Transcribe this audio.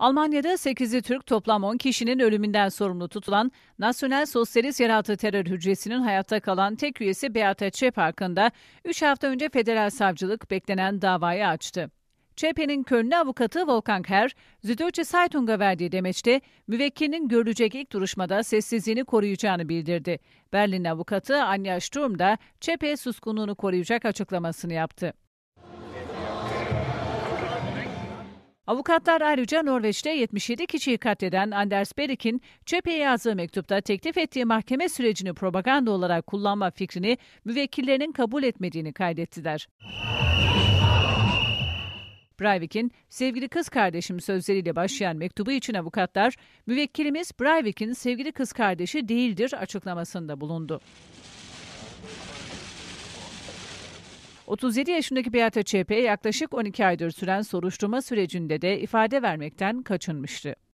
Almanya'da 8'i Türk toplam 10 kişinin ölümünden sorumlu tutulan Nasyonel Sosyalist Yeraltı Terör Hücresi'nin hayatta kalan tek üyesi Beata Çep hakkında 3 hafta önce federal savcılık beklenen davayı açtı. CHP'nin Köln'lü avukatı Volkan Her, Süddeutsche Saytunga verdiği demeçte müvekkilinin görülecek ilk duruşmada sessizliğini koruyacağını bildirdi. Berlin avukatı Anja Sturm da CHP suskunluğunu koruyacak açıklamasını yaptı. Avukatlar ayrıca Norveç'te 77 kişiyi katleden Anders Berik'in ÇEP'e yazdığı mektupta teklif ettiği mahkeme sürecini propaganda olarak kullanma fikrini müvekkillerinin kabul etmediğini kaydettiler. Breivik'in sevgili kız kardeşim sözleriyle başlayan mektubu için avukatlar müvekkilimiz Breivik'in sevgili kız kardeşi değildir açıklamasında bulundu. 37 yaşındaki Beata Çepe yaklaşık 12 aydır süren soruşturma sürecinde de ifade vermekten kaçınmıştı.